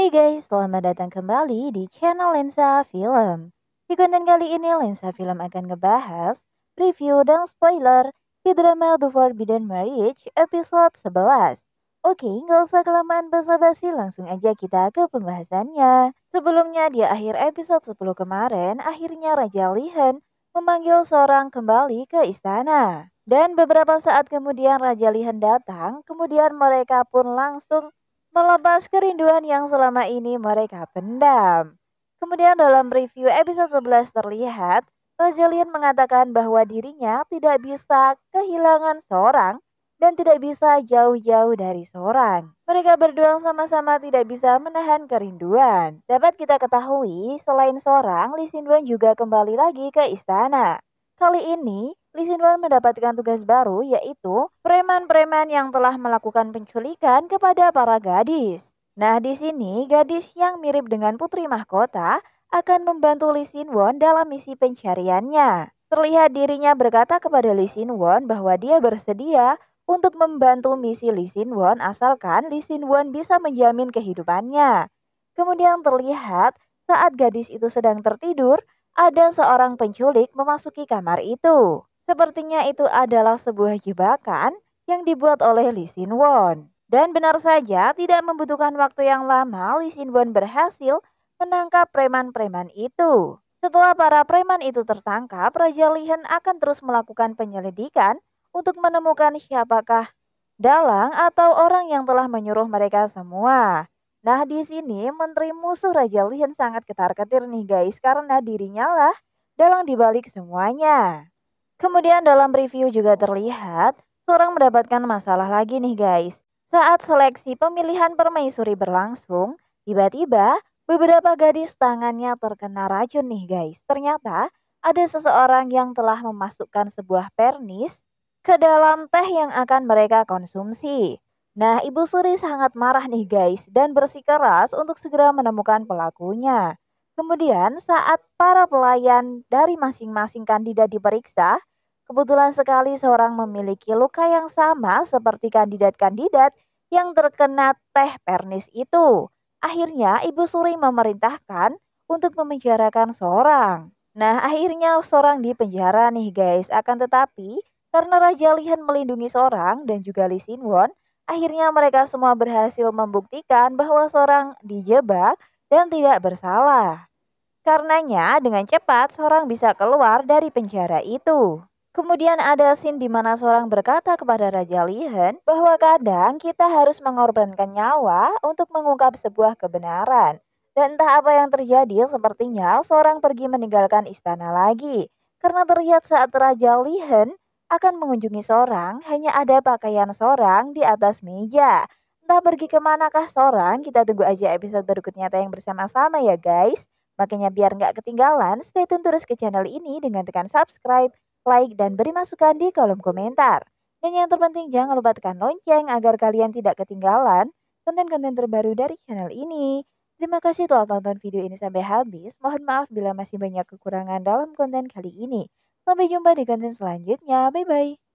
Hey guys, selamat datang kembali di channel Lensa Film. Di konten kali ini Lensa Film akan ngebahas review dan spoiler di drama The Forbidden Marriage episode 11. Oke, nggak usah kelamaan basa-basi, langsung aja kita ke pembahasannya. Sebelumnya, di akhir episode 10 kemarin, akhirnya Raja Lihan memanggil seorang kembali ke istana. Dan beberapa saat kemudian Raja Lihan datang, kemudian mereka pun langsung melepas kerinduan yang selama ini mereka pendam. Kemudian dalam review episode 11 terlihat, Rosalian mengatakan bahwa dirinya tidak bisa kehilangan seorang dan tidak bisa jauh-jauh dari seorang. Mereka berdua sama-sama tidak bisa menahan kerinduan. Dapat kita ketahui, selain seorang, Lee Sin Dwan juga kembali lagi ke istana. Kali ini, Lee Won mendapatkan tugas baru yaitu preman-preman yang telah melakukan penculikan kepada para gadis. Nah, di sini gadis yang mirip dengan putri mahkota akan membantu Lee Won dalam misi pencariannya. Terlihat dirinya berkata kepada Lee Won bahwa dia bersedia untuk membantu misi Lee Won asalkan Lee Won bisa menjamin kehidupannya. Kemudian terlihat saat gadis itu sedang tertidur, ada seorang penculik memasuki kamar itu. Sepertinya itu adalah sebuah jebakan yang dibuat oleh Lee Sin Won. Dan benar saja, tidak membutuhkan waktu yang lama Lee Sin Won berhasil menangkap preman-preman itu. Setelah para preman itu tertangkap, Raja Lihen akan terus melakukan penyelidikan untuk menemukan siapakah dalang atau orang yang telah menyuruh mereka semua. Nah, di sini menteri musuh Raja Lihen sangat ketar-ketir nih guys karena dirinya lah dalang dibalik semuanya. Kemudian dalam review juga terlihat, seorang mendapatkan masalah lagi nih guys. Saat seleksi pemilihan permaisuri berlangsung, tiba-tiba beberapa gadis tangannya terkena racun nih guys. Ternyata ada seseorang yang telah memasukkan sebuah pernis ke dalam teh yang akan mereka konsumsi. Nah, Ibu Suri sangat marah nih guys dan bersikeras untuk segera menemukan pelakunya. Kemudian saat para pelayan dari masing-masing kandidat diperiksa, Kebetulan sekali seorang memiliki luka yang sama seperti kandidat-kandidat yang terkena teh pernis itu. Akhirnya Ibu Suri memerintahkan untuk memenjarakan seorang. Nah akhirnya seorang di penjara nih guys. Akan tetapi karena Raja Lihan melindungi seorang dan juga Lee Sin Won, akhirnya mereka semua berhasil membuktikan bahwa seorang dijebak dan tidak bersalah. Karenanya dengan cepat seorang bisa keluar dari penjara itu. Kemudian ada sin di mana seorang berkata kepada Raja Lihen bahwa kadang kita harus mengorbankan nyawa untuk mengungkap sebuah kebenaran. Dan entah apa yang terjadi, sepertinya seorang pergi meninggalkan istana lagi. Karena terlihat saat Raja Lihen akan mengunjungi seorang, hanya ada pakaian seorang di atas meja. Entah pergi kemanakah seorang, kita tunggu aja episode berikutnya tayang bersama-sama ya guys. Makanya biar nggak ketinggalan, stay tune terus ke channel ini dengan tekan subscribe like, dan beri masukan di kolom komentar. Dan yang terpenting jangan lupa tekan lonceng agar kalian tidak ketinggalan konten-konten terbaru dari channel ini. Terima kasih telah tonton video ini sampai habis. Mohon maaf bila masih banyak kekurangan dalam konten kali ini. Sampai jumpa di konten selanjutnya. Bye-bye.